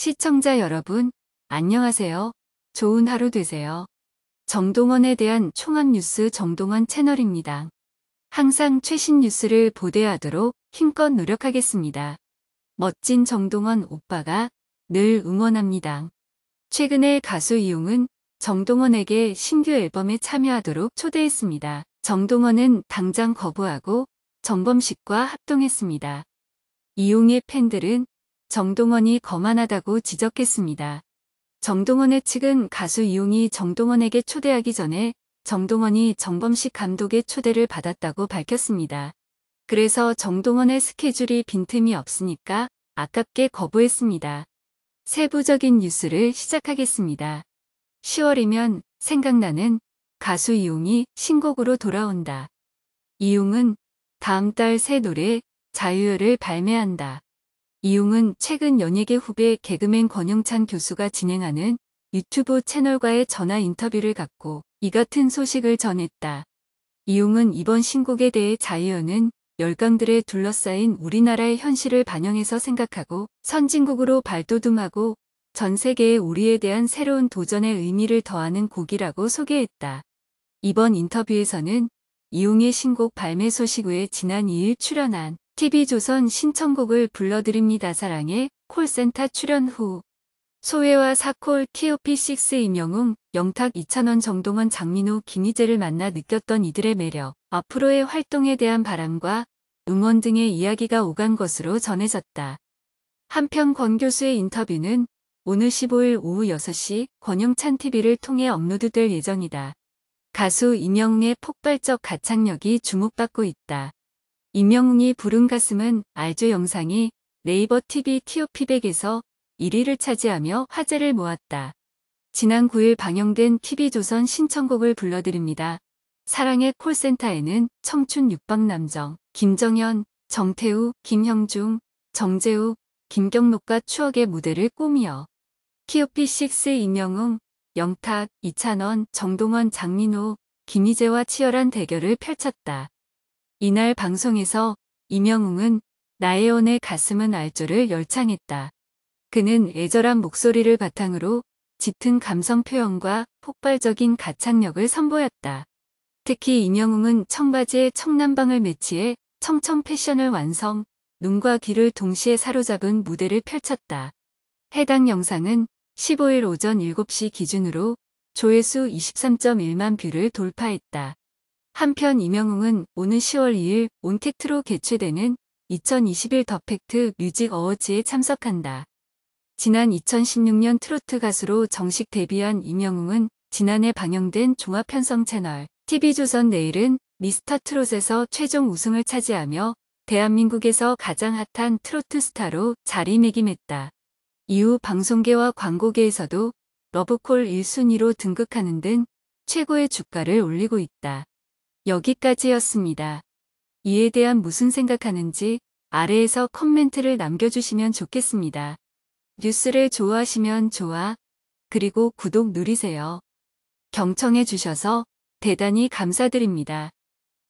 시청자 여러분, 안녕하세요. 좋은 하루 되세요. 정동원에 대한 총합 뉴스 정동원 채널입니다. 항상 최신 뉴스를 보대하도록 힘껏 노력하겠습니다. 멋진 정동원 오빠가 늘 응원합니다. 최근에 가수 이용은 정동원에게 신규 앨범에 참여하도록 초대했습니다. 정동원은 당장 거부하고 정범식과 합동했습니다. 이용의 팬들은 정동원이 거만하다고 지적했습니다. 정동원의 측은 가수 이용이 정동원에게 초대하기 전에 정동원이 정범식 감독의 초대를 받았다고 밝혔습니다. 그래서 정동원의 스케줄이 빈틈이 없으니까 아깝게 거부했습니다. 세부적인 뉴스를 시작하겠습니다. 10월이면 생각나는 가수 이용이 신곡으로 돌아온다. 이용은 다음 달 새 노래 자유를 발매한다. 이용은 최근 연예계 후배 개그맨 권영찬 교수가 진행하는 유튜브 채널과의 전화 인터뷰를 갖고 이 같은 소식을 전했다. 이용은 이번 신곡에 대해 자이언은 열강들에 둘러싸인 우리나라의 현실을 반영해서 생각하고 선진국으로 발돋움하고 전 세계에 우리에 대한 새로운 도전의 의미를 더하는 곡이라고 소개했다. 이번 인터뷰에서는 이용의 신곡 발매 소식 후에 지난 2일 출연한 TV조선 신청곡을 불러드립니다. 사랑해 콜센터 출연 후 소외와 사콜 TOP6 임영웅, 영탁 이찬원 정동원 장민호 김희재를 만나 느꼈던 이들의 매력, 앞으로의 활동에 대한 바람과 응원 등의 이야기가 오간 것으로 전해졌다. 한편 권 교수의 인터뷰는 오늘 15일 오후 6시 권영찬 TV를 통해 업로드될 예정이다. 가수 임영웅의 폭발적 가창력이 주목받고 있다. 임영웅이 부른 가슴은 알조 영상이 네이버 TV 티오피백에서 1위를 차지하며 화제를 모았다. 지난 9일 방영된 TV조선 신청곡을 불러드립니다. 사랑의 콜센터에는 청춘 육박남정 김정현, 정태우, 김형중, 정재우, 김경록과 추억의 무대를 꾸미어 키오피6 임영웅, 영탁, 이찬원, 정동원, 장민호, 김희재와 치열한 대결을 펼쳤다. 이날 방송에서 이명웅은 나혜원의 가슴은 알조를 열창했다. 그는 애절한 목소리를 바탕으로 짙은 감성 표현과 폭발적인 가창력을 선보였다. 특히 이명웅은 청바지에 청남방을 매치해 청청 패션을 완성, 눈과 귀를 동시에 사로잡은 무대를 펼쳤다. 해당 영상은 15일 오전 7시 기준으로 조회수 23.1만 뷰를 돌파했다. 한편 이명웅은 오는 10월 2일 온택트로 개최되는 2021 더팩트 뮤직 어워즈에 참석한다. 지난 2016년 트로트 가수로 정식 데뷔한 이명웅은 지난해 방영된 종합편성 채널 TV조선 내일은 미스터 트롯에서 최종 우승을 차지하며 대한민국에서 가장 핫한 트로트 스타로 자리매김했다. 이후 방송계와 광고계에서도 러브콜 1순위로 등극하는 등 최고의 주가를 올리고 있다. 여기까지였습니다. 이에 대한 무슨 생각하는지 아래에서 커멘트를 남겨주시면 좋겠습니다. 뉴스를 좋아하시면 좋아, 그리고 구독 누리세요. 경청해 주셔서 대단히 감사드립니다.